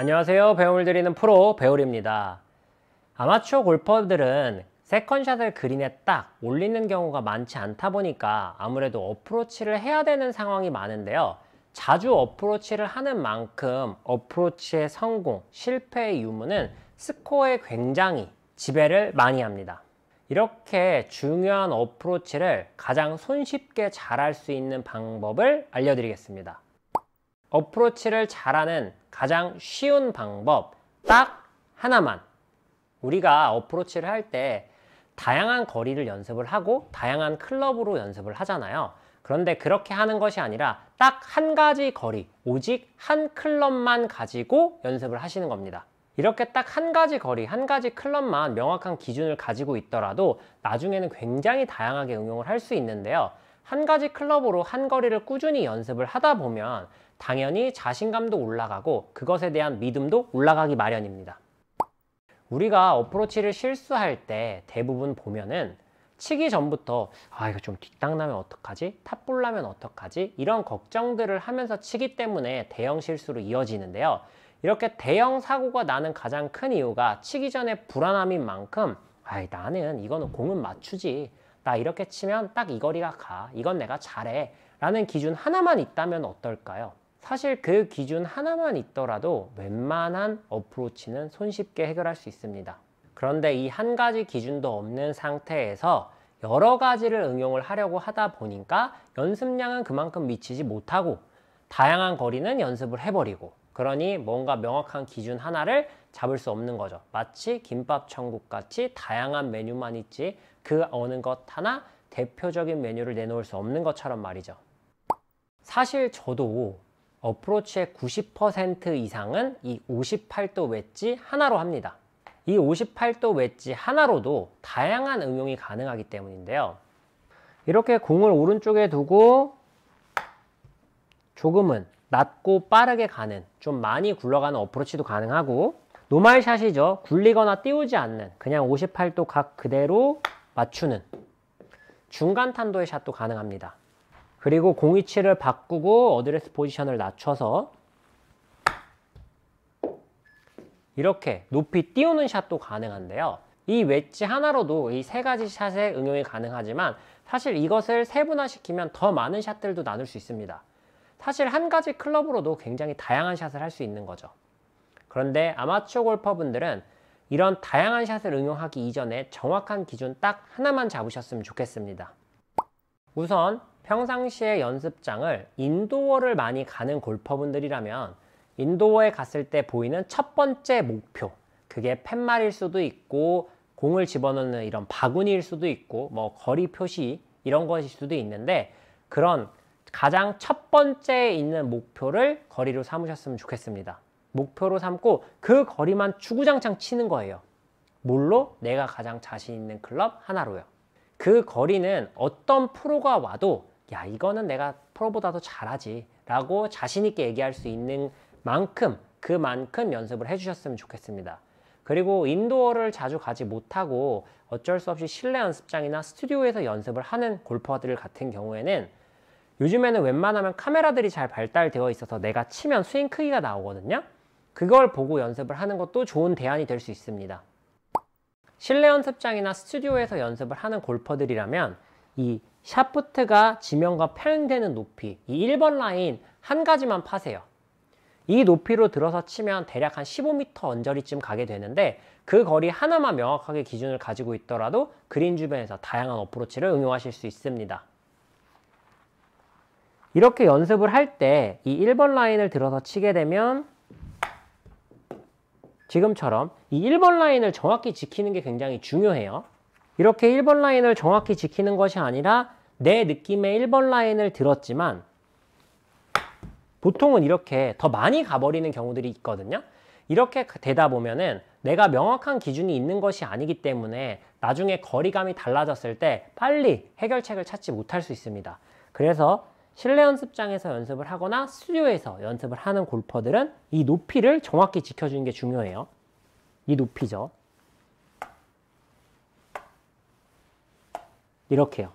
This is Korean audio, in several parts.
안녕하세요. 배움을 드리는 프로 배우리입니다 아마추어 골퍼들은 세컨샷을 그린에 딱 올리는 경우가 많지 않다 보니까 아무래도 어프로치를 해야 되는 상황이 많은데요. 자주 어프로치를 하는 만큼 어프로치의 성공, 실패의 유무는 스코어에 굉장히 지배를 많이 합니다. 이렇게 중요한 어프로치를 가장 손쉽게 잘할 수 있는 방법을 알려드리겠습니다. 어프로치를 잘하는 가장 쉬운 방법 딱 하나만 우리가 어프로치를 할 때 다양한 거리를 연습을 하고 다양한 클럽으로 연습을 하잖아요 그런데 그렇게 하는 것이 아니라 딱 한 가지 거리 오직 한 클럽만 가지고 연습을 하시는 겁니다 이렇게 딱 한 가지 거리, 한 가지 클럽만 명확한 기준을 가지고 있더라도 나중에는 굉장히 다양하게 응용을 할 수 있는데요. 한 가지 클럽으로 한 거리를 꾸준히 연습을 하다 보면 당연히 자신감도 올라가고 그것에 대한 믿음도 올라가기 마련입니다. 우리가 어프로치를 실수할 때 대부분 보면은 치기 전부터 아 이거 좀 뒷땅 나면 어떡하지? 탑볼 라면 어떡하지? 이런 걱정들을 하면서 치기 때문에 대형 실수로 이어지는데요. 이렇게 대형 사고가 나는 가장 큰 이유가 치기 전에 불안함인 만큼 아 나는 이거는 공은 맞추지 나 이렇게 치면 딱 이 거리가 가. 이건 내가 잘해. 라는 기준 하나만 있다면 어떨까요? 사실 그 기준 하나만 있더라도 웬만한 어프로치는 손쉽게 해결할 수 있습니다. 그런데 이 한 가지 기준도 없는 상태에서 여러 가지를 응용을 하려고 하다 보니까 연습량은 그만큼 미치지 못하고 다양한 거리는 연습을 해버리고 그러니 뭔가 명확한 기준 하나를 잡을 수 없는 거죠. 마치 김밥 천국 같이 다양한 메뉴만 있지 그 어느 것 하나 대표적인 메뉴를 내놓을 수 없는 것처럼 말이죠. 사실 저도 어프로치의 90% 이상은 이 58도 웨지 하나로 합니다. 이 58도 웨지 하나로도 다양한 응용이 가능하기 때문인데요. 이렇게 공을 오른쪽에 두고 조금은 낮고 빠르게 가는 좀 많이 굴러가는 어프로치도 가능하고 노말샷이죠. 굴리거나 띄우지 않는 그냥 58도 각 그대로 맞추는 중간 탄도의 샷도 가능합니다. 그리고 공위치를 바꾸고 어드레스 포지션을 낮춰서 이렇게 높이 띄우는 샷도 가능한데요. 이 웨지 하나로도 이 세 가지 샷에 응용이 가능하지만 사실 이것을 세분화시키면 더 많은 샷들도 나눌 수 있습니다. 사실 한 가지 클럽으로도 굉장히 다양한 샷을 할 수 있는 거죠. 그런데 아마추어 골퍼분들은 이런 다양한 샷을 응용하기 이전에 정확한 기준 딱 하나만 잡으셨으면 좋겠습니다. 우선 평상시에 연습장을 인도어를 많이 가는 골퍼분들이라면 인도어에 갔을 때 보이는 첫 번째 목표 그게 팻말일 수도 있고 공을 집어넣는 이런 바구니일 수도 있고 뭐 거리 표시 이런 것일 수도 있는데 그런 가장 첫 번째에 있는 목표를 거리로 삼으셨으면 좋겠습니다. 목표로 삼고 그 거리만 주구장창 치는 거예요. 뭘로? 내가 가장 자신 있는 클럽 하나로요. 그 거리는 어떤 프로가 와도 야 이거는 내가 프로보다 도 잘하지 라고 자신 있게 얘기할 수 있는 만큼 그만큼 연습을 해주셨으면 좋겠습니다. 그리고 인도어를 자주 가지 못하고 어쩔 수 없이 실내 연습장이나 스튜디오에서 연습을 하는 골퍼들 같은 경우에는 요즘에는 웬만하면 카메라들이 잘 발달되어 있어서 내가 치면 스윙 크기가 나오거든요. 그걸 보고 연습을 하는 것도 좋은 대안이 될 수 있습니다. 실내 연습장이나 스튜디오에서 연습을 하는 골퍼들이라면 이 샤프트가 지면과 평행되는 높이 이 1번 라인 한 가지만 파세요. 이 높이로 들어서 치면 대략 한 15m 언저리쯤 가게 되는데 그 거리 하나만 명확하게 기준을 가지고 있더라도 그린 주변에서 다양한 어프로치를 응용하실 수 있습니다. 이렇게 연습을 할 때 이 1번 라인을 들어서 치게 되면 지금처럼 이 1번 라인을 정확히 지키는 게 굉장히 중요해요. 이렇게 1번 라인을 정확히 지키는 것이 아니라 내느낌에 1번 라인을 들었지만 보통은 이렇게 더 많이 가버리는 경우들이 있거든요. 이렇게 되다 보면은 내가 명확한 기준이 있는 것이 아니기 때문에 나중에 거리감이 달라졌을 때 빨리 해결책을 찾지 못할 수 있습니다. 그래서 실내 연습장에서 연습을 하거나 스튜디오에서 연습을 하는 골퍼들은 이 높이를 정확히 지켜주는 게 중요해요. 이 높이죠. 이렇게요.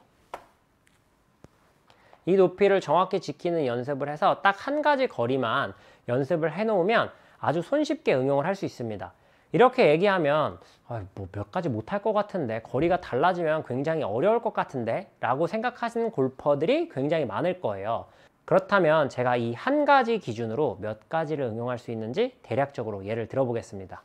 이 높이를 정확히 지키는 연습을 해서 딱 한 가지 거리만 연습을 해놓으면 아주 손쉽게 응용을 할 수 있습니다. 이렇게 얘기하면 아, 뭐몇 가지 못할 것 같은데 거리가 달라지면 굉장히 어려울 것 같은데 라고 생각하시는 골퍼들이 굉장히 많을 거예요. 그렇다면 제가 이 한 가지 기준으로 몇 가지를 응용할 수 있는지 대략적으로 예를 들어보겠습니다.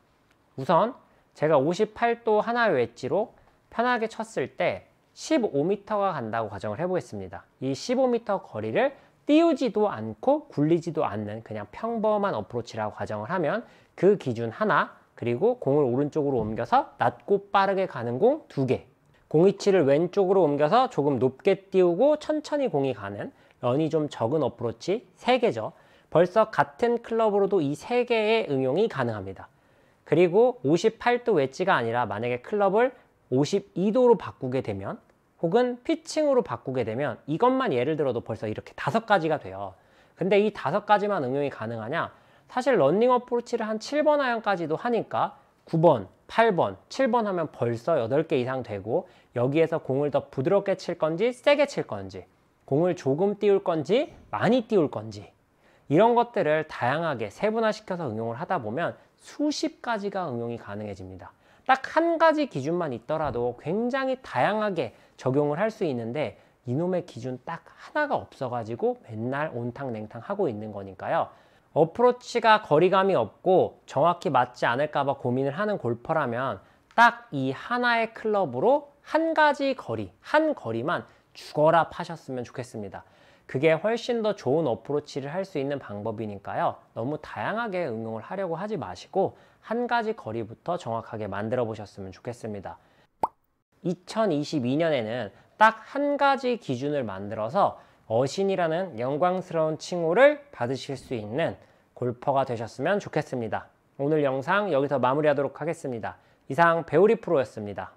우선 제가 58도 하나의 웨지로 편하게 쳤을 때 15m가 간다고 가정을 해보겠습니다. 이 15m 거리를 띄우지도 않고 굴리지도 않는 그냥 평범한 어프로치라고 가정을 하면 그 기준 하나 그리고 공을 오른쪽으로 옮겨서 낮고 빠르게 가는 공 두개 공위치를 왼쪽으로 옮겨서 조금 높게 띄우고 천천히 공이 가는 런이 좀 적은 어프로치 세개죠 벌써 같은 클럽으로도 이 세개의 응용이 가능합니다. 그리고 58도 웨지가 아니라 만약에 클럽을 52도로 바꾸게 되면 혹은 피칭으로 바꾸게 되면 이것만 예를 들어도 벌써 이렇게 다섯 가지가 돼요. 근데 이 다섯 가지만 응용이 가능하냐? 사실 런닝 어프로치를 한 7번 하연까지도 하니까 9번, 8번, 7번 하면 벌써 8개 이상 되고 여기에서 공을 더 부드럽게 칠 건지 세게 칠 건지 공을 조금 띄울 건지 많이 띄울 건지 이런 것들을 다양하게 세분화시켜서 응용을 하다 보면 수십 가지가 응용이 가능해집니다. 딱 한 가지 기준만 있더라도 굉장히 다양하게 적용을 할 수 있는데 이놈의 기준 딱 하나가 없어가지고 맨날 온탕 냉탕 하고 있는 거니까요. 어프로치가 거리감이 없고 정확히 맞지 않을까봐 고민을 하는 골퍼라면 딱 이 하나의 클럽으로 한 가지 거리, 한 거리만 죽어라 파셨으면 좋겠습니다. 그게 훨씬 더 좋은 어프로치를 할 수 있는 방법이니까요. 너무 다양하게 응용을 하려고 하지 마시고 한 가지 거리부터 정확하게 만들어 보셨으면 좋겠습니다. 2022년에는 딱 한 가지 기준을 만들어서 어신이라는 영광스러운 칭호를 받으실 수 있는 골퍼가 되셨으면 좋겠습니다. 오늘 영상 여기서 마무리하도록 하겠습니다. 이상 배우리 프로였습니다.